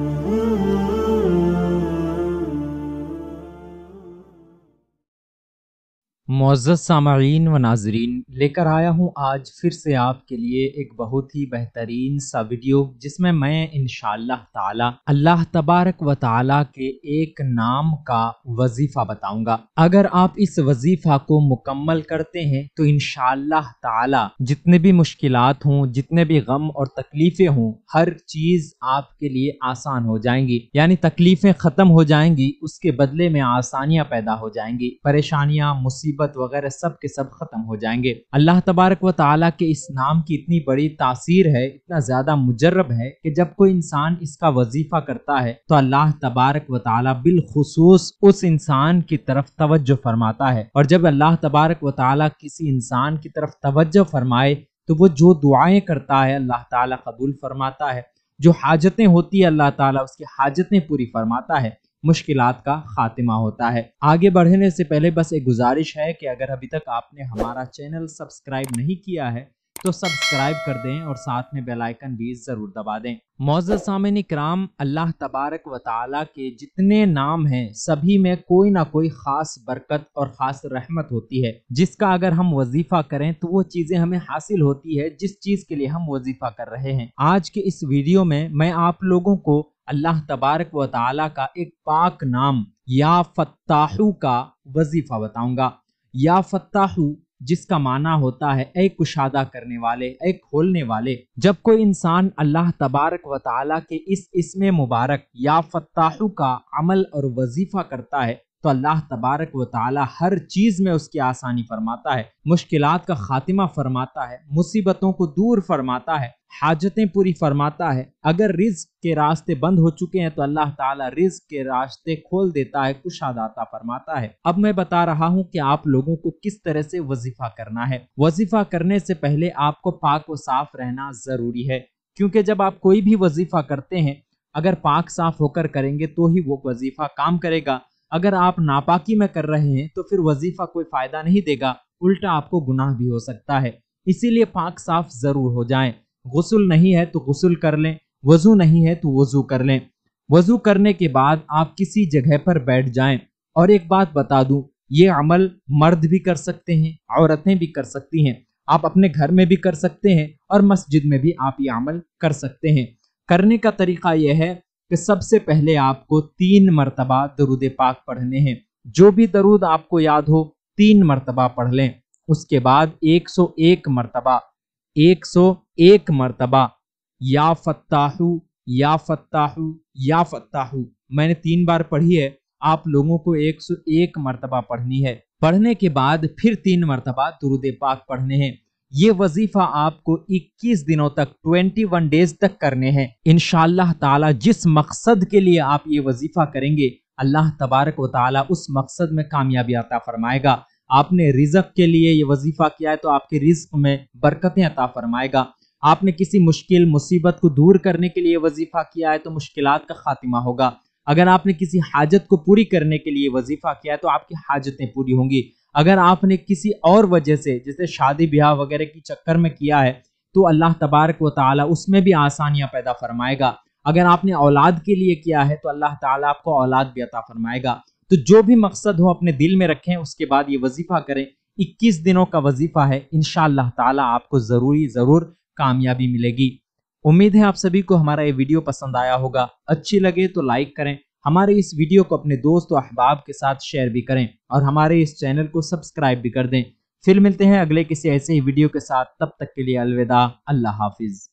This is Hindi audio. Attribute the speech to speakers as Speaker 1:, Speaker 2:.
Speaker 1: Mm-hmm. मोज़ सामीन व नाजरीन लेकर आया हूँ आज फिर से आपके लिए एक बहुत ही बेहतरीन सा वीडियो जिसमें मैं इन अल्लाह तबारक व ताला के एक नाम का वजीफ़ा बताऊंगा अगर आप इस वजीफ़ा को मुकम्मल करते हैं तो इन ताला जितने भी मुश्किल हों जितने भी गम और तकलीफ़ें हों हर चीज़ आपके लिए आसान हो जाएंगी यानी तकलीफ़ें ख़त्म हो जाएंगी उसके बदले में आसानियाँ पैदा हो जाएंगी परेशानियाँ मुसीबत शहरत वगैरह सब के सब खत्म हो जाएंगे अल्लाह तबारक व ताली के इस नाम की इतनी बड़ी तासीर है इतना ज्यादा मुजरब है कि जब कोई इंसान इसका वजीफा करता है तो अल्लाह तबारक व ताली बिलखसूस उस इंसान की तरफ तवज्जो फरमाता है और जब अल्लाह तबारक व ताली किसी इंसान की तरफ तवज्जो फरमाए तो वो जो दुआएं करता है अल्लाह ताला कबूल फरमाता है जो हाजतें होती है अल्लाह ताला उसकी हाजतें पूरी फरमाता है मुश्किल का खात्मा होता है आगे बढ़ने से पहले बस एक गुजारिश है कि अगर अभी तक आपने हमारा चैनल सब्सक्राइब नहीं किया है तो सब्सक्राइब कर दें और साथ में बेल आइकन भी ज़रूर दबा दें मौजर सामिन कराम अल्लाह तबारक व के जितने नाम हैं सभी में कोई ना कोई ख़ास बरकत और ख़ास रहमत होती है जिसका अगर हम वजीफ़ा करें तो वो चीज़ें हमें हासिल होती है जिस चीज़ के लिए हम वजीफ़ा कर रहे हैं आज के इस वीडियो में मैं आप लोगों को अल्लाह तबारक व का एक पाक नाम या फत्ताहू का वजीफ़ा बताऊंगा या फत्ताहू जिसका माना होता है ए कुशादा करने वाले ए खोलने वाले जब कोई इंसान अल्लाह तबारक व ताला के इस इसम मुबारक या फताहु का अमल और वजीफा करता है तो अल्लाह तबारक व ताली हर चीज़ में उसकी आसानी फरमाता है मुश्किल का ख़ात्मा फरमाता है मुसीबतों को दूर फरमाता है हाजतें पूरी फरमाता है अगर रिज के रास्ते बंद हो चुके हैं तो अल्लाह ताला रिज के रास्ते खोल देता है कुशादाता फरमाता है अब मैं बता रहा हूँ कि आप लोगों को किस तरह से वजीफा करना है वजीफा करने से पहले आपको पाक व साफ रहना जरूरी है क्योंकि जब आप कोई भी वजीफा करते हैं अगर पाक साफ होकर करेंगे तो ही वो वजीफा काम करेगा अगर आप नापाकी में कर रहे हैं तो फिर वजीफा कोई फायदा नहीं देगा उल्टा आपको गुनाह भी हो सकता है इसीलिए पाक साफ जरूर हो जाए गसल नहीं है तो गसल कर लें वजू नहीं है तो वजू कर लें वजू करने के बाद आप किसी जगह पर बैठ जाएं और एक बात बता दूं ये अमल मर्द भी कर सकते हैं औरतें भी कर सकती हैं आप अपने घर में भी कर सकते हैं और मस्जिद में भी आप ये अमल कर सकते हैं करने का तरीका यह है कि सबसे पहले आपको तीन मरतबा दरुद पाक पढ़ने हैं जो भी दरूद आपको याद हो तीन मरतबा पढ़ लें उसके बाद 101 मरतबा एक सौ एक मरतबा या फत्ताहू या फत्ताहू या फत्ताहू मैंने तीन बार पढ़ी है आप लोगों को एक सौ एक मरतबा पढ़नी है पढ़ने के बाद फिर तीन मरतबा दुरुद पाक पढ़ने हैं ये वजीफा आपको 21 दिनों तक 21 डेज तक करने हैं इन ताला जिस मकसद के लिए आप ये वजीफा करेंगे अल्लाह तबारक व ताला उस मकसद में कामयाबी अता फरमाएगा आपने रिजक के लिए ये वजीफा किया है तो आपके रिज्क में बरकतें अता फरमाएगा आपने किसी मुश्किल मुसीबत को दूर करने के लिए वजीफा किया है तो मुश्किल का खात्मा होगा अगर आपने किसी हाजत को पूरी करने के लिए वजीफा किया है तो आपकी हाजतें पूरी होंगी अगर आपने किसी और वजह से जैसे शादी ब्याह वगैरह की चक्कर में किया है तो अल्लाह तबारक व ताला उसमें भी आसानियाँ पैदा फरमाएगा अगर आपने औलाद के लिए किया है तो अल्लाह ताला आपको औलाद भी अता फरमाएगा तो जो भी मकसद हो अपने दिल में रखें उसके बाद ये वजीफा करें 21 दिनों का वजीफा है इन ताला आपको ज़रूरी ज़रूर कामयाबी मिलेगी उम्मीद है आप सभी को हमारा ये वीडियो पसंद आया होगा अच्छी लगे तो लाइक करें हमारे इस वीडियो को अपने दोस्त और अहबाब के साथ शेयर भी करें और हमारे इस चैनल को सब्सक्राइब भी कर दें फिर मिलते हैं अगले किसी ऐसे ही वीडियो के साथ तब तक के लिए अलविदा अल्लाह हाफिज़